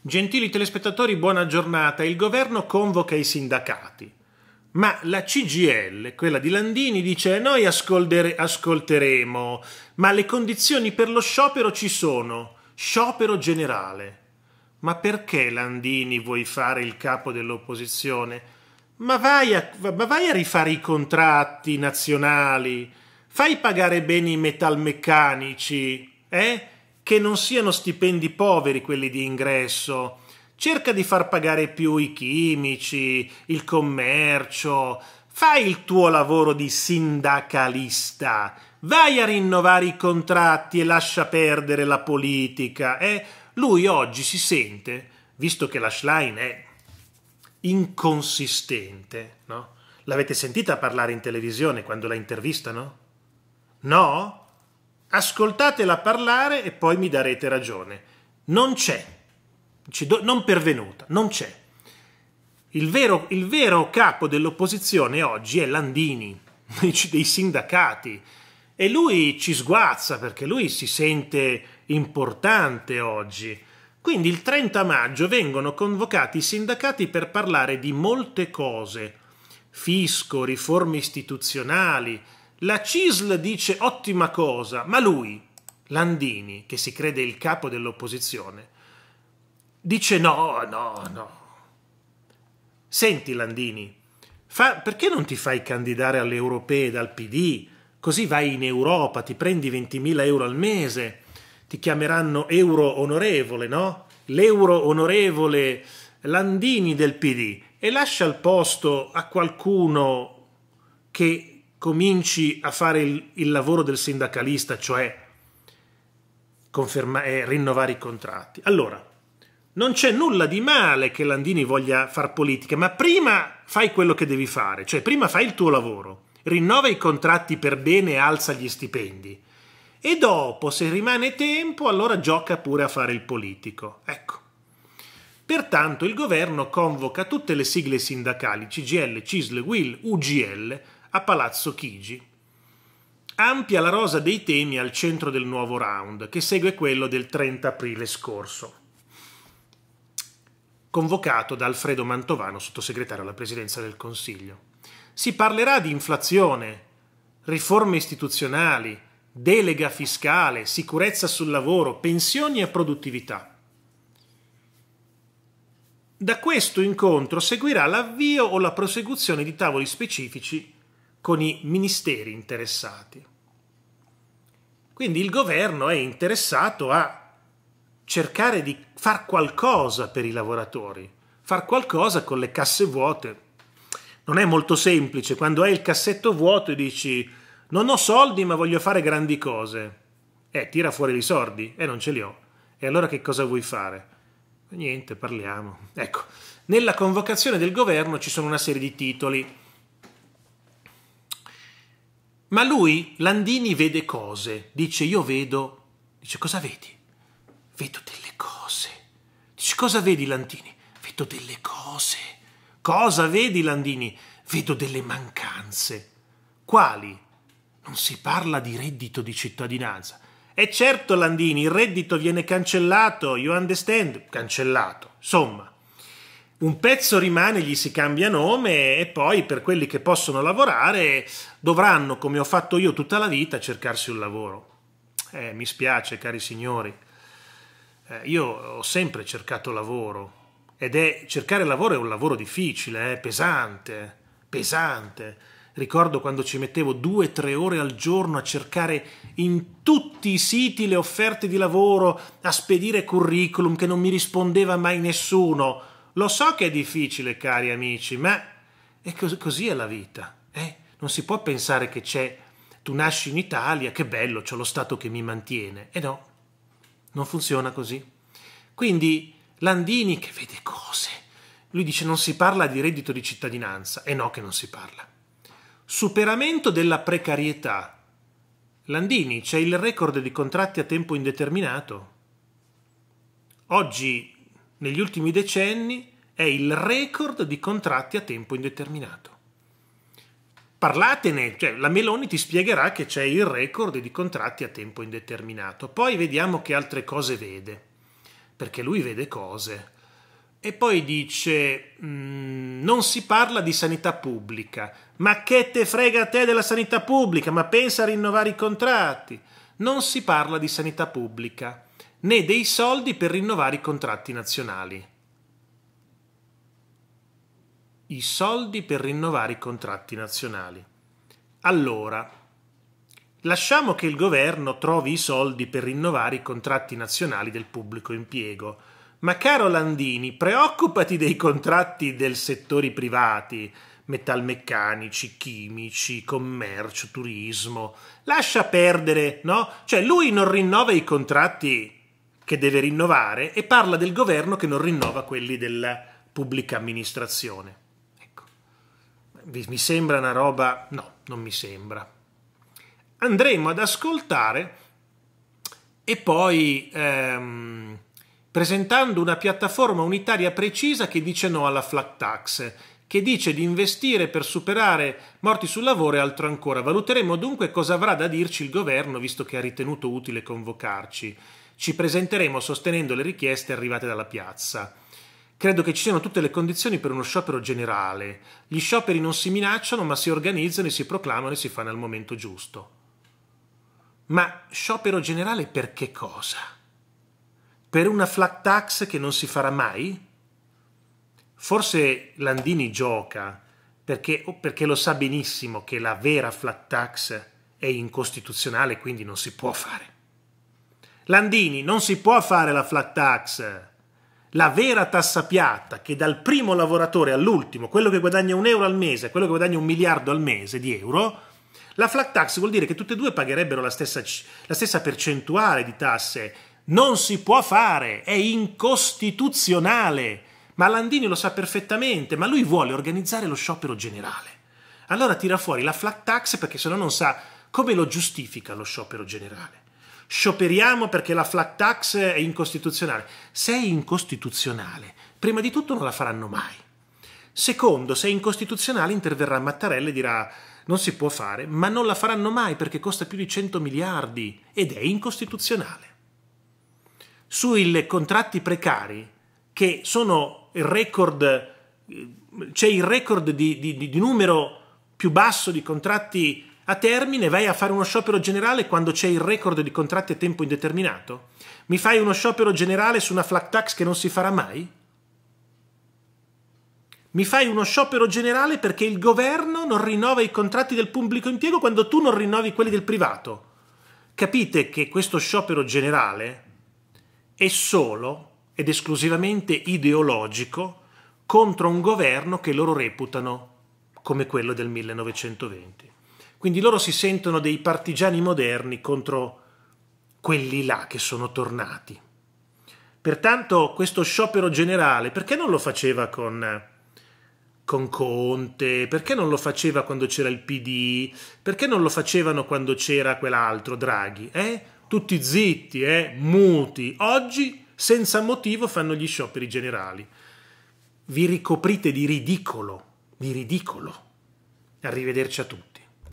Gentili telespettatori, buona giornata. Il governo convoca i sindacati, ma la CGL, quella di Landini, dice noi ascolteremo, ma le condizioni per lo sciopero ci sono, sciopero generale. Ma perché Landini vuoi fare il capo dell'opposizione? Ma vai, a, ma vai a rifare i contratti nazionali, fai pagare bene i metalmeccanici, eh? che non siano stipendi poveri quelli di ingresso. Cerca di far pagare più i chimici, il commercio. Fai il tuo lavoro di sindacalista. Vai a rinnovare i contratti e lascia perdere la politica. Eh? Lui oggi si sente, visto che la Schlein è inconsistente, no? L'avete sentita parlare in televisione quando la intervistano? No? ascoltatela parlare e poi mi darete ragione. Non c'è, non pervenuta, non c'è. Il vero, il vero capo dell'opposizione oggi è Landini, dei sindacati, e lui ci sguazza perché lui si sente importante oggi. Quindi il 30 maggio vengono convocati i sindacati per parlare di molte cose, fisco, riforme istituzionali, la CISL dice ottima cosa, ma lui, Landini, che si crede il capo dell'opposizione, dice no, no, no. Senti Landini, fa, perché non ti fai candidare alle europee dal PD? Così vai in Europa, ti prendi 20.000 euro al mese, ti chiameranno euro onorevole, no? L'euro onorevole Landini del PD e lascia il posto a qualcuno che cominci a fare il, il lavoro del sindacalista, cioè conferma- eh, rinnovare i contratti. Allora, non c'è nulla di male che Landini voglia far politica, ma prima fai quello che devi fare, cioè prima fai il tuo lavoro, rinnova i contratti per bene e alza gli stipendi. E dopo, se rimane tempo, allora gioca pure a fare il politico. Ecco. Pertanto il governo convoca tutte le sigle sindacali, CGL, CISL, WIL, UGL, a Palazzo Chigi. Ampia la rosa dei temi al centro del nuovo round, che segue quello del 30 aprile scorso, convocato da Alfredo Mantovano, sottosegretario alla Presidenza del Consiglio. Si parlerà di inflazione, riforme istituzionali, delega fiscale, sicurezza sul lavoro, pensioni e produttività. Da questo incontro seguirà l'avvio o la prosecuzione di tavoli specifici con i ministeri interessati. Quindi il governo è interessato a cercare di far qualcosa per i lavoratori, far qualcosa con le casse vuote. Non è molto semplice, quando hai il cassetto vuoto e dici non ho soldi ma voglio fare grandi cose. Eh, tira fuori i soldi e eh, non ce li ho. E allora che cosa vuoi fare? Niente, parliamo. Ecco, nella convocazione del governo ci sono una serie di titoli ma lui, Landini, vede cose. Dice, io vedo... Dice, cosa vedi? Vedo delle cose. Dice, cosa vedi, Landini? Vedo delle cose. Cosa vedi, Landini? Vedo delle mancanze. Quali? Non si parla di reddito di cittadinanza. E certo, Landini, il reddito viene cancellato, you understand? Cancellato. Insomma, un pezzo rimane, gli si cambia nome e poi per quelli che possono lavorare dovranno, come ho fatto io tutta la vita, cercarsi un lavoro. Eh, mi spiace, cari signori, eh, io ho sempre cercato lavoro ed è cercare lavoro è un lavoro difficile, eh, pesante, pesante. Ricordo quando ci mettevo due o tre ore al giorno a cercare in tutti i siti le offerte di lavoro, a spedire curriculum che non mi rispondeva mai nessuno lo so che è difficile, cari amici, ma è cos- così è la vita. Eh? Non si può pensare che c'è, tu nasci in Italia, che bello, c'è lo Stato che mi mantiene. E eh no, non funziona così. Quindi Landini che vede cose, lui dice non si parla di reddito di cittadinanza. E eh no che non si parla. Superamento della precarietà. Landini, c'è il record di contratti a tempo indeterminato. Oggi negli ultimi decenni è il record di contratti a tempo indeterminato. Parlatene, cioè, la Meloni ti spiegherà che c'è il record di contratti a tempo indeterminato, poi vediamo che altre cose vede, perché lui vede cose. E poi dice, mm, non si parla di sanità pubblica, ma che te frega a te della sanità pubblica, ma pensa a rinnovare i contratti. Non si parla di sanità pubblica né dei soldi per rinnovare i contratti nazionali. I soldi per rinnovare i contratti nazionali. Allora, lasciamo che il governo trovi i soldi per rinnovare i contratti nazionali del pubblico impiego. Ma caro Landini, preoccupati dei contratti del settore privati, metalmeccanici, chimici, commercio, turismo. Lascia perdere, no? Cioè lui non rinnova i contratti che deve rinnovare e parla del governo che non rinnova quelli della pubblica amministrazione. Ecco. Mi sembra una roba... no, non mi sembra. Andremo ad ascoltare e poi ehm, presentando una piattaforma unitaria precisa che dice no alla flat tax che dice di investire per superare morti sul lavoro e altro ancora. Valuteremo dunque cosa avrà da dirci il governo, visto che ha ritenuto utile convocarci ci presenteremo sostenendo le richieste arrivate dalla piazza. Credo che ci siano tutte le condizioni per uno sciopero generale. Gli scioperi non si minacciano, ma si organizzano e si proclamano e si fanno al momento giusto. Ma sciopero generale per che cosa? Per una flat tax che non si farà mai? Forse Landini gioca perché, perché lo sa benissimo che la vera flat tax è incostituzionale, e quindi non si può fare. Landini, non si può fare la flat tax. La vera tassa piatta che dal primo lavoratore all'ultimo, quello che guadagna un euro al mese, quello che guadagna un miliardo al mese di euro, la flat tax vuol dire che tutte e due pagherebbero la stessa, la stessa percentuale di tasse. Non si può fare, è incostituzionale. Ma Landini lo sa perfettamente, ma lui vuole organizzare lo sciopero generale. Allora tira fuori la flat tax perché sennò non sa come lo giustifica lo sciopero generale scioperiamo perché la flat tax è incostituzionale. Se è incostituzionale, prima di tutto non la faranno mai. Secondo, se è incostituzionale interverrà Mattarella e dirà non si può fare, ma non la faranno mai perché costa più di 100 miliardi ed è incostituzionale. Sui contratti precari, che sono il record, eh, c'è il record di, di, di numero più basso di contratti a termine vai a fare uno sciopero generale quando c'è il record di contratti a tempo indeterminato? Mi fai uno sciopero generale su una flat tax che non si farà mai? Mi fai uno sciopero generale perché il governo non rinnova i contratti del pubblico impiego quando tu non rinnovi quelli del privato. Capite che questo sciopero generale è solo ed esclusivamente ideologico contro un governo che loro reputano come quello del 1920. Quindi loro si sentono dei partigiani moderni contro quelli là che sono tornati. Pertanto questo sciopero generale, perché non lo faceva con, con Conte? Perché non lo faceva quando c'era il PD? Perché non lo facevano quando c'era quell'altro Draghi? Eh? Tutti zitti, eh? muti. Oggi, senza motivo, fanno gli scioperi generali. Vi ricoprite di ridicolo, di ridicolo. Arrivederci a tutti.